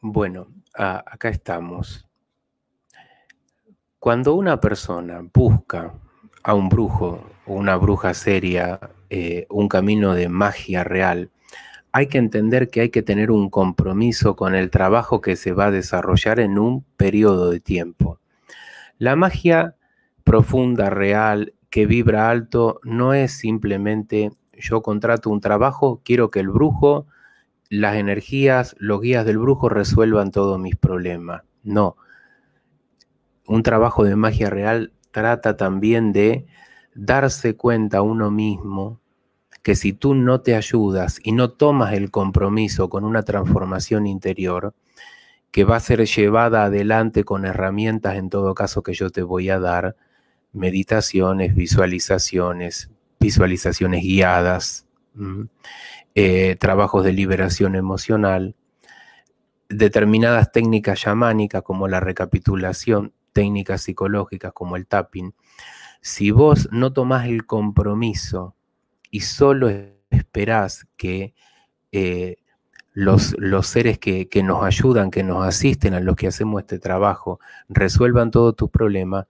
Bueno, acá estamos. Cuando una persona busca a un brujo o una bruja seria, eh, un camino de magia real, hay que entender que hay que tener un compromiso con el trabajo que se va a desarrollar en un periodo de tiempo. La magia profunda, real, que vibra alto, no es simplemente yo contrato un trabajo, quiero que el brujo las energías, los guías del brujo resuelvan todos mis problemas. No. Un trabajo de magia real trata también de darse cuenta a uno mismo que si tú no te ayudas y no tomas el compromiso con una transformación interior, que va a ser llevada adelante con herramientas, en todo caso, que yo te voy a dar, meditaciones, visualizaciones, visualizaciones guiadas, eh, trabajos de liberación emocional, determinadas técnicas yamánicas como la recapitulación, técnicas psicológicas como el tapping. Si vos no tomás el compromiso y solo esperás que eh, los, los, seres que, que, nos ayudan, que nos asisten, a los que hacemos este trabajo, resuelvan todos tus problemas,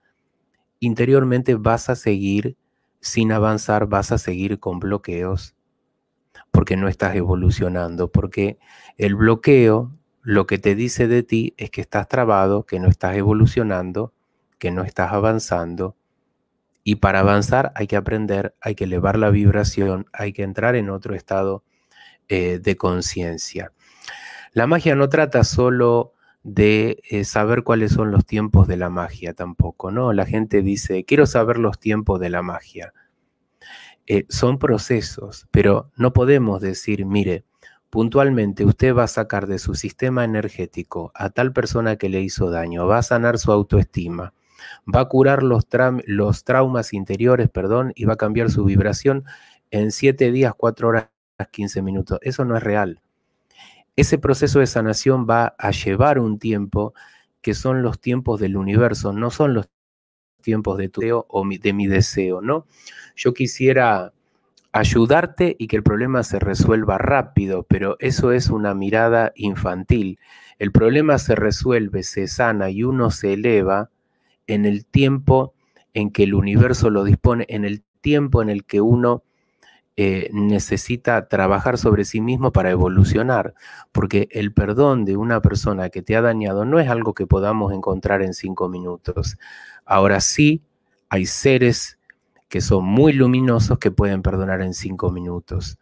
interiormente vas a seguir sin avanzar, vas a seguir con bloqueos porque no estás evolucionando, porque el bloqueo lo que te dice de ti es que estás trabado, que no estás evolucionando, que no estás avanzando. Y para avanzar hay que aprender, hay que elevar la vibración, hay que entrar en otro estado eh, de conciencia. La magia no trata solo de eh, saber cuáles son los tiempos de la magia tampoco, ¿no? La gente dice, quiero saber los tiempos de la magia. Eh, son procesos, pero no podemos decir, mire, puntualmente usted va a sacar de su sistema energético a tal persona que le hizo daño, va a sanar su autoestima, va a curar los, los traumas interiores, perdón, y va a cambiar su vibración en siete días, cuatro horas, 15 minutos. Eso no es real. Ese proceso de sanación va a llevar un tiempo que son los tiempos del universo, no son los tiempos de tu deseo o de mi deseo, ¿no? Yo quisiera ayudarte y que el problema se resuelva rápido, pero eso es una mirada infantil. El problema se resuelve, se sana y uno se eleva en el tiempo en que el universo lo dispone, en el tiempo en el que uno eh, necesita trabajar sobre sí mismo para evolucionar, porque el perdón de una persona que te ha dañado no es algo que podamos encontrar en cinco minutos. Ahora sí, hay seres que son muy luminosos que pueden perdonar en cinco minutos,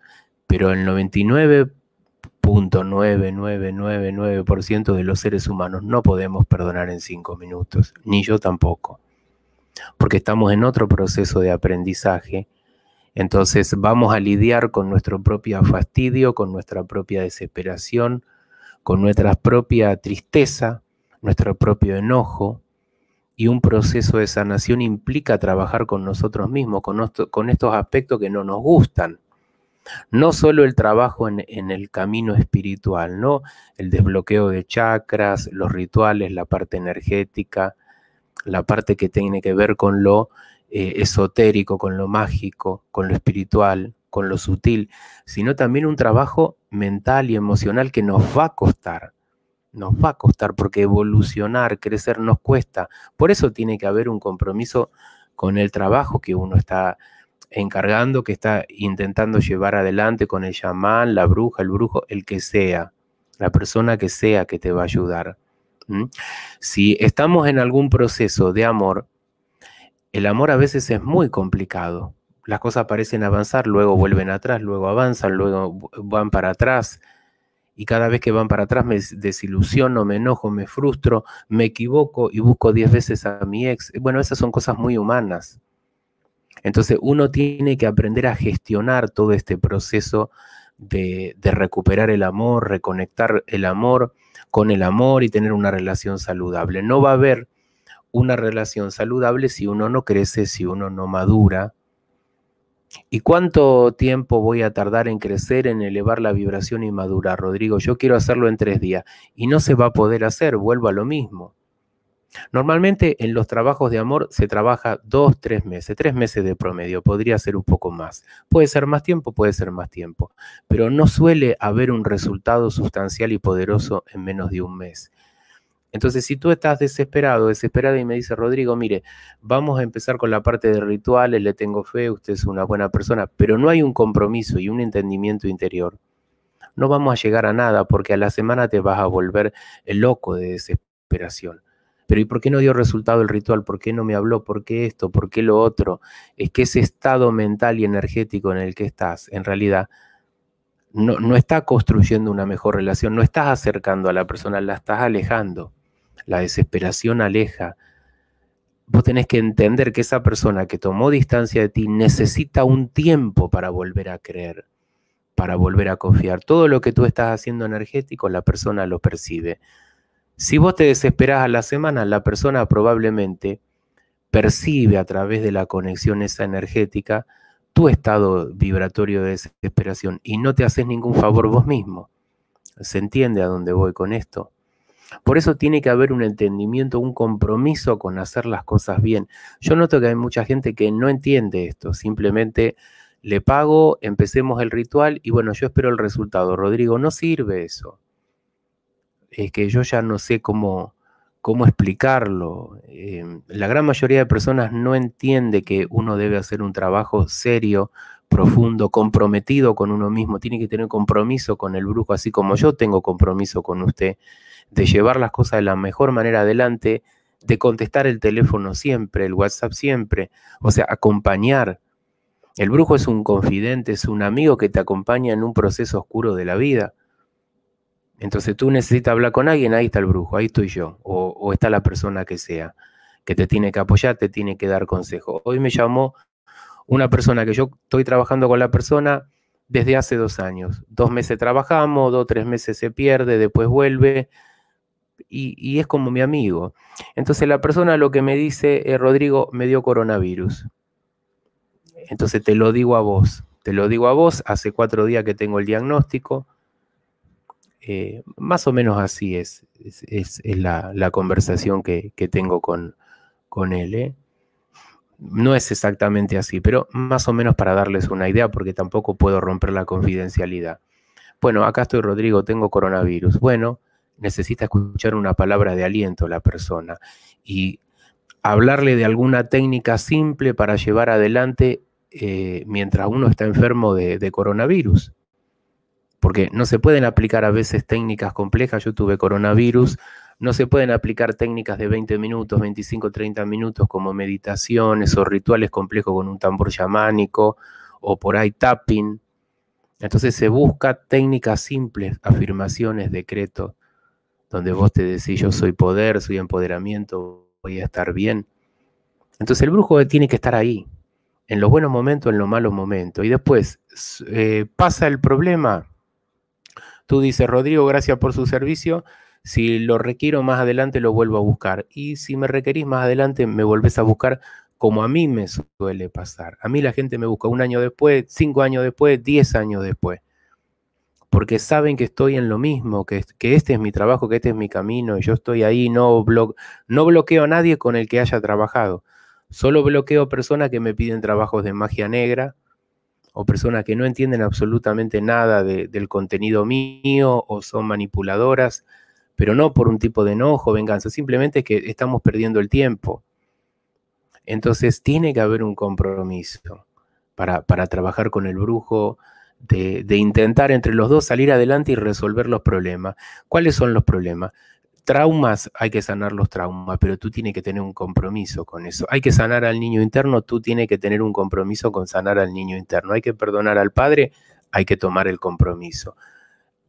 pero el 99.9999% de los seres humanos no podemos perdonar en cinco minutos, ni yo tampoco, porque estamos en otro proceso de aprendizaje entonces vamos a lidiar con nuestro propio fastidio, con nuestra propia desesperación, con nuestra propia tristeza, nuestro propio enojo. Y un proceso de sanación implica trabajar con nosotros mismos, con, estos aspectos que no nos gustan. No solo el trabajo en, en, el camino espiritual, ¿no? El desbloqueo de chakras, los rituales, la parte energética, la parte que tiene que ver con lo eh, esotérico, con lo mágico, con lo espiritual, con lo sutil, sino también un trabajo mental y emocional que nos va a costar, nos va a costar porque evolucionar, crecer nos cuesta. Por eso tiene que haber un compromiso con el trabajo que uno está encargando, que está intentando llevar adelante con el chamán, la bruja, el brujo, el que sea, la persona que sea que te va a ayudar. Si estamos en algún proceso de amor, el amor a veces es muy complicado. Las cosas parecen avanzar, luego vuelven atrás, luego avanzan, luego van para atrás. Y cada vez que van para atrás me desilusiono, me enojo, me frustro, me equivoco y busco diez veces a mi ex. Bueno, esas son cosas muy humanas. Entonces uno tiene que aprender a gestionar todo este proceso de, de recuperar el amor, reconectar el amor con el amor y tener una relación saludable. No va a haber una relación saludable si uno no crece, si uno no madura? ¿Y cuánto tiempo voy a tardar en crecer, en elevar la vibración y madurar, Rodrigo? Yo quiero hacerlo en tres días y no se va a poder hacer, vuelvo a lo mismo. Normalmente en los trabajos de amor se trabaja dos, tres meses, tres meses de promedio, podría ser un poco más. Puede ser más tiempo, puede ser más tiempo, pero no suele haber un resultado sustancial y poderoso en menos de un mes. Entonces, si tú estás desesperado, desesperado y me dice, Rodrigo, mire, vamos a empezar con la parte de rituales, le tengo fe, usted es una buena persona, pero no hay un compromiso y un entendimiento interior. No vamos a llegar a nada porque a la semana te vas a volver loco de desesperación. Pero ¿y por qué no dio resultado el ritual? ¿Por qué no me habló? ¿Por qué esto? ¿Por qué lo otro? Es que ese estado mental y energético en el que estás, en realidad, no, no está construyendo una mejor relación, no estás acercando a la persona, la estás alejando. La desesperación aleja. Vos tenés que entender que esa persona que tomó distancia de ti necesita un tiempo para volver a creer, para volver a confiar. Todo lo que tú estás haciendo energético, la persona lo percibe. Si vos te desesperás a la semana, la persona probablemente percibe a través de la conexión esa energética tu estado vibratorio de desesperación y no te haces ningún favor vos mismo. ¿Se entiende a dónde voy con esto? Por eso tiene que haber un entendimiento, un compromiso con hacer las cosas bien. Yo noto que hay mucha gente que no entiende esto, simplemente le pago, empecemos el ritual y bueno, yo espero el resultado. Rodrigo, no sirve eso. Es que yo ya no sé cómo, explicarlo. Em, la gran mayoría de personas no entiende que uno debe hacer un trabajo serio profundo, comprometido con uno mismo, tiene que tener compromiso con el brujo, así como yo tengo compromiso con usted, de llevar las cosas de la mejor manera adelante, de contestar el teléfono siempre, el WhatsApp siempre, o sea, acompañar. El brujo es un confidente, es un amigo que te acompaña en un proceso oscuro de la vida. Entonces tú necesitas hablar con alguien, ahí está el brujo, ahí estoy yo, o, está la persona que sea, que te tiene que apoyar, te tiene que dar consejo. Hoy me llamó una persona que yo estoy trabajando con la persona desde hace dos años. Dos meses trabajamos, dos, tres meses se pierde, después vuelve y, es como mi amigo. Entonces la persona lo que me dice, es, eh, Rodrigo, me dio coronavirus. Entonces te lo digo a vos, te lo digo a vos, hace cuatro días que tengo el diagnóstico. Eh, más o menos así es, es, la, conversación que, tengo con, con él. ¿eh? No es exactamente así, pero más o menos para darles una idea, porque tampoco puedo romper la confidencialidad. Bueno, acá estoy Rodrigo, tengo coronavirus. Bueno, necesita escuchar una palabra de aliento a la persona y hablarle de alguna técnica simple para llevar adelante eh, mientras uno está enfermo de coronavirus. Porque no se pueden aplicar a veces técnicas complejas. Yo tuve coronavirus, no se pueden aplicar técnicas de 20 minutos, 25, 30 minutos como meditaciones o rituales complejos con un tambor chamánico o por ahí tapping. Entonces se busca técnicas simples, afirmaciones, decretos, donde vos te decís yo soy poder, soy empoderamiento, voy a estar bien. Entonces el brujo tiene que estar ahí, en los buenos momentos, en los malos momentos. Y después eh, pasa el problema. Tú dices, Rodrigo, gracias por su servicio si lo requiero más adelante, lo vuelvo a buscar. Y si me requerís más adelante, me volvés a buscar como a mí me suele pasar. A mí la gente me busca un año después, cinco años después, diez años después. Porque saben que estoy en lo mismo, que, este es mi trabajo, que este es mi camino, y yo estoy ahí, no, bloqueo a nadie con el que haya trabajado. Solo bloqueo personas que me piden trabajos de magia negra o personas que no entienden absolutamente nada del contenido mío o son manipuladoras pero no por un tipo de enojo, venganza, simplemente es que estamos perdiendo el tiempo. Entonces tiene que haber un compromiso para, trabajar con el brujo, de, de, intentar entre los dos salir adelante y resolver los problemas. ¿Cuáles son los problemas? Traumas, hay que sanar los traumas, pero tú tienes que tener un compromiso con eso. Hay que sanar al niño interno, tú tienes que tener un compromiso con sanar al niño interno. Hay que perdonar al padre, hay que tomar el compromiso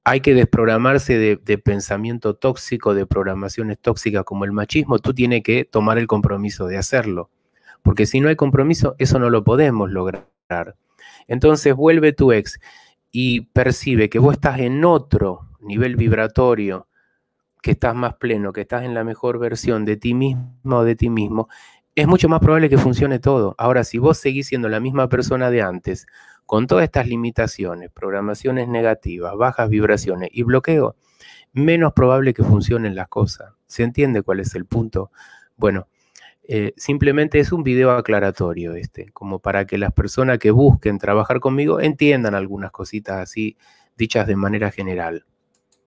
hay que desprogramarse de, pensamiento tóxico, de programaciones tóxicas como el machismo, tú tienes que tomar el compromiso de hacerlo. Porque si no hay compromiso, eso no lo podemos lograr. Entonces vuelve tu ex y percibe que vos estás en otro nivel vibratorio, que estás más pleno, que estás en la mejor versión de ti mismo o de ti mismo, es mucho más probable que funcione todo. Ahora, si vos seguís siendo la misma persona de antes, con todas estas limitaciones, programaciones negativas, bajas vibraciones y bloqueo, menos probable que funcionen las cosas. ¿Se entiende cuál es el punto? Bueno, eh, simplemente es un video aclaratorio este, como para que las personas que busquen trabajar conmigo entiendan algunas cositas así, dichas de manera general.